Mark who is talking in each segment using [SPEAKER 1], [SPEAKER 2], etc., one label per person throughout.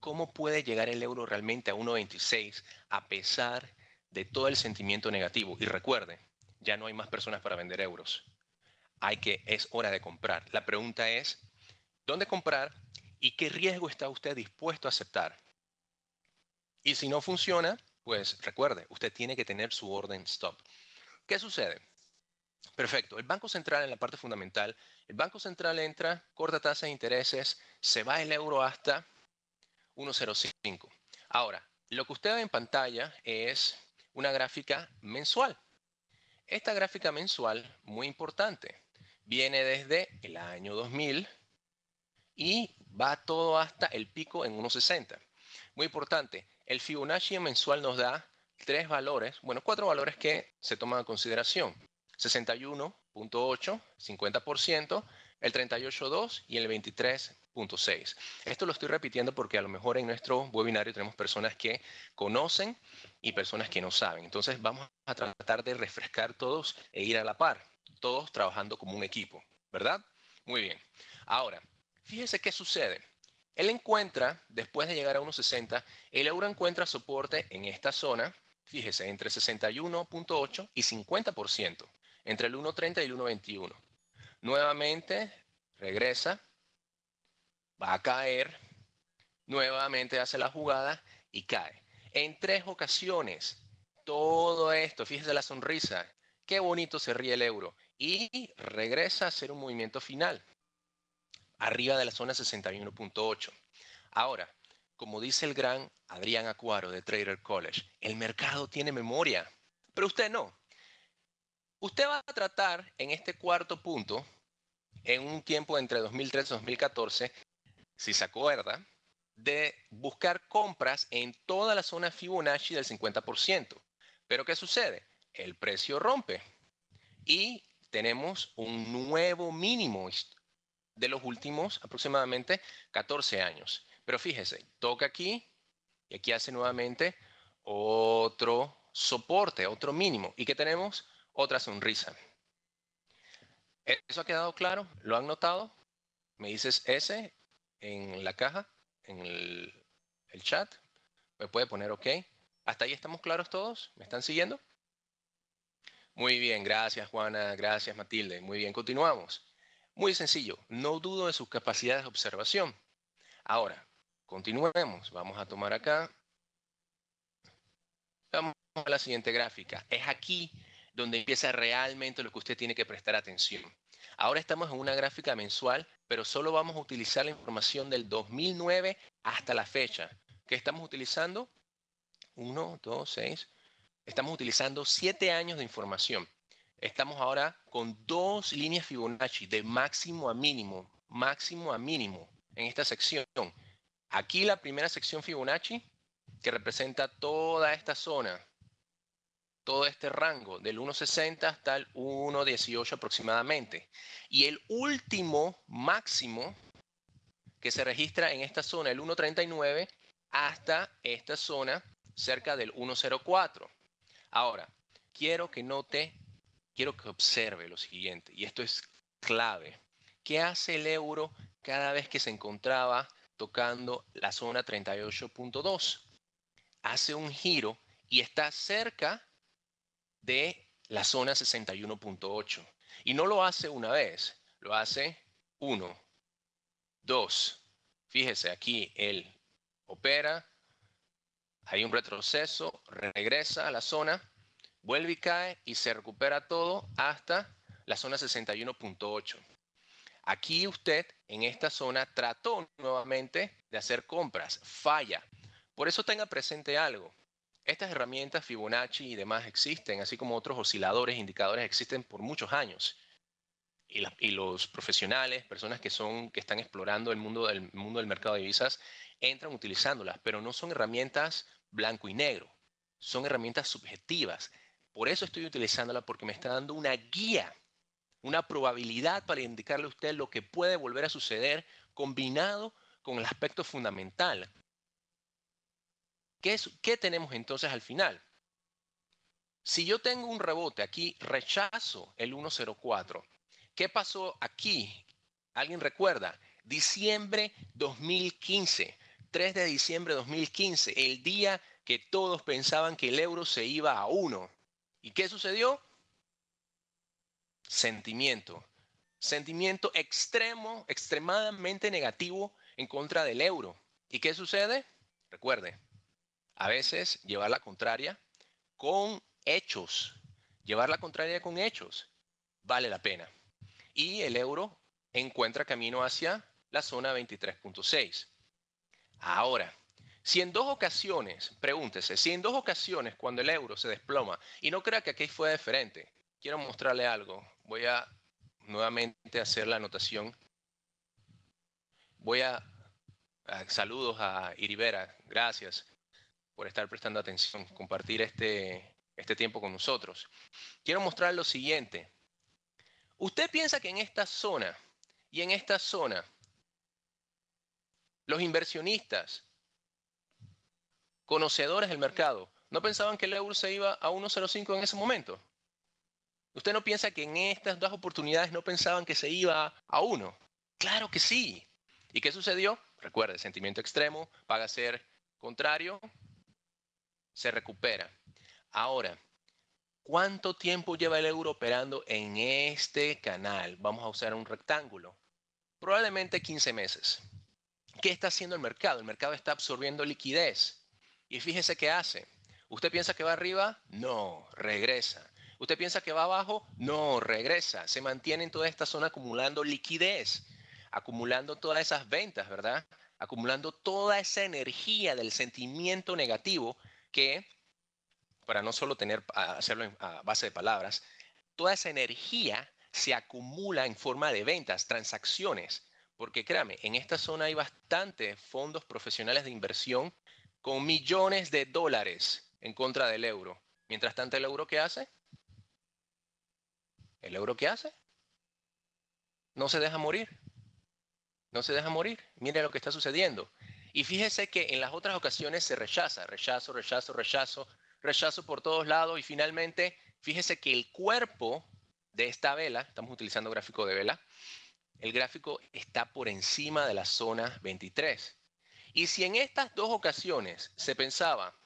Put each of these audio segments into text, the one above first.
[SPEAKER 1] ¿Cómo puede llegar el euro realmente a 1.26 a pesar de todo el sentimiento negativo? Y recuerde, ya no hay más personas para vender euros. Hay que, es hora de comprar. La pregunta es, ¿dónde comprar y qué riesgo está usted dispuesto a aceptar? Y si no funciona, pues recuerde, usted tiene que tener su orden stop. ¿Qué sucede? Perfecto, el Banco Central en la parte fundamental, el Banco Central entra, corta tasas de intereses, se va el euro hasta 105. Ahora, lo que usted ve en pantalla es una gráfica mensual. Esta gráfica mensual, muy importante, viene desde el año 2000 y va todo hasta el pico en 1.60. Muy importante, el Fibonacci mensual nos da tres valores, bueno, cuatro valores que se toman en consideración. 61.8, 50%, el 38.2 y el 23.6. Esto lo estoy repitiendo porque a lo mejor en nuestro webinario tenemos personas que conocen y personas que no saben. Entonces vamos a tratar de refrescar todos e ir a la par, todos trabajando como un equipo, ¿verdad? Muy bien. Ahora, fíjese qué sucede. Él encuentra, después de llegar a 1.60, el euro encuentra soporte en esta zona, fíjese, entre 61.8 y 50%, entre el 1.30 y el 1.21. Nuevamente regresa, va a caer, nuevamente hace la jugada y cae. En tres ocasiones, todo esto, fíjese la sonrisa, qué bonito se ríe el euro. Y regresa a hacer un movimiento final, arriba de la zona 61.8. Ahora, como dice el gran Adrián Acuaro de Trader College, el mercado tiene memoria, pero usted no. Usted va a tratar en este cuarto punto, en un tiempo entre 2013 y 2014, si se acuerda, de buscar compras en toda la zona Fibonacci del 50%. Pero ¿qué sucede? El precio rompe y tenemos un nuevo mínimo de los últimos aproximadamente 14 años. Pero fíjese, toca aquí y aquí hace nuevamente otro soporte, otro mínimo. ¿Y qué tenemos? otra sonrisa. E, ¿Eso ha quedado claro? ¿Lo han notado? Me dices S en la caja, en el, chat. Me puede poner OK. ¿Hasta ahí estamos claros todos? ¿Me están siguiendo? Muy bien, gracias Juana, gracias Matilde. Muy bien, continuamos. Muy sencillo, no dudo de sus capacidades de observación. Ahora, continuemos. Vamos a tomar acá. Vamos a la siguiente gráfica. Es aquí donde empieza realmente lo que usted tiene que prestar atención. Ahora estamos en una gráfica mensual, pero solo vamos a utilizar la información del 2009 hasta la fecha. que estamos utilizando? Uno, dos, seis. Estamos utilizando siete años de información. Estamos ahora con dos líneas Fibonacci de máximo a mínimo, máximo a mínimo en esta sección. Aquí la primera sección Fibonacci que representa toda esta zona, todo este rango, del 1,60 hasta el 1,18 aproximadamente. Y el último máximo que se registra en esta zona, el 1,39, hasta esta zona cerca del 1,04. Ahora, quiero que note, quiero que observe lo siguiente, y esto es clave. ¿Qué hace el euro cada vez que se encontraba tocando la zona 38.2? Hace un giro y está cerca de la zona 61.8. Y no lo hace una vez, lo hace uno, dos. Fíjese, aquí él opera, hay un retroceso, regresa a la zona, vuelve y cae y se recupera todo hasta la zona 61.8. Aquí usted en esta zona trató nuevamente de hacer compras, falla. Por eso tenga presente algo. Estas herramientas Fibonacci y demás existen, así como otros osciladores, indicadores existen por muchos años. Y, los profesionales, personas que, son, que están explorando el mundo, del, mundo del mercado de divisas, entran utilizándolas, pero no son herramientas blanco y negro, son herramientas subjetivas. Por eso estoy utilizándola, porque me está dando una guía, una probabilidad para indicarle a usted lo que puede volver a suceder combinado con el aspecto fundamental, ¿Qué, tenemos entonces al final? Si yo tengo un rebote aquí, rechazo el 104. ¿Qué pasó aquí? ¿Alguien recuerda? Diciembre 2015, 3 de diciembre 2015, el día que todos pensaban que el euro se iba a 1. ¿Y qué sucedió? Sentimiento. Sentimiento extremo, extremadamente negativo en contra del euro. ¿Y qué sucede? Recuerde, a veces llevar la contraria con hechos. Llevar la contraria con hechos vale la pena. Y el euro encuentra camino hacia la zona 23.6. Ahora, si en dos ocasiones, pregúntese, si en dos ocasiones cuando el euro se desploma, y no crea que aquí fue diferente, quiero mostrarle algo. Voy a nuevamente hacer la anotación. Voy a, a saludos a Iribera, gracias por estar prestando atención, compartir este, este, tiempo con nosotros. Quiero mostrar lo siguiente. Usted piensa que en esta zona y en esta zona los inversionistas, conocedores del mercado, no pensaban que el euro se iba a 1.05 en ese momento. ¿Usted no piensa que en estas dos oportunidades no pensaban que se iba a 1? Claro que sí. ¿Y qué sucedió? Recuerde, sentimiento extremo, paga ser contrario, se recupera. Ahora, ¿cuánto tiempo lleva el euro operando en este canal? Vamos a usar un rectángulo. Probablemente 15 meses. ¿Qué está haciendo el mercado? El mercado está absorbiendo liquidez. Y fíjese qué hace. ¿Usted piensa que va arriba? No, regresa. ¿Usted piensa que va abajo? No, regresa. Se mantiene en toda esta zona acumulando liquidez, acumulando todas esas ventas, ¿verdad? Acumulando toda esa energía del sentimiento negativo que, para no solo tener, hacerlo a base de palabras, toda esa energía se acumula en forma de ventas, transacciones, porque créame, en esta zona hay bastantes fondos profesionales de inversión con millones de dólares en contra del euro. Mientras tanto, ¿el euro qué hace? ¿El euro qué hace? No se deja morir. No se deja morir. Mire lo que está sucediendo. Y fíjese que en las otras ocasiones se rechaza, rechazo, rechazo, rechazo, rechazo por todos lados y finalmente fíjese que el cuerpo de esta vela, estamos utilizando gráfico de vela, el gráfico está por encima de la zona 23. Y si en estas dos ocasiones se pensaba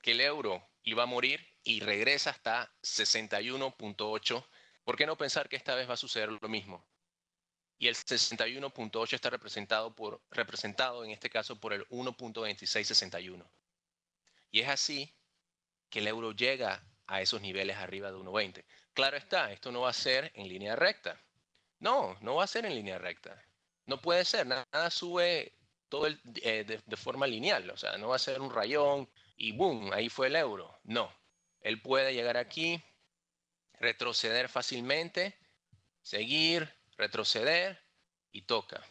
[SPEAKER 1] que el euro iba a morir y regresa hasta 61.8, ¿por qué no pensar que esta vez va a suceder lo mismo? y el 61.8 está representado, por, representado en este caso por el 1.2661. Y es así que el euro llega a esos niveles arriba de 1.20. Claro está, esto no va a ser en línea recta. No, no va a ser en línea recta. No puede ser, nada sube todo eh, de, de, forma lineal, o sea, no va a ser un rayón y boom, ahí fue el euro. No, él puede llegar aquí, retroceder fácilmente, seguir, retroceder y toca.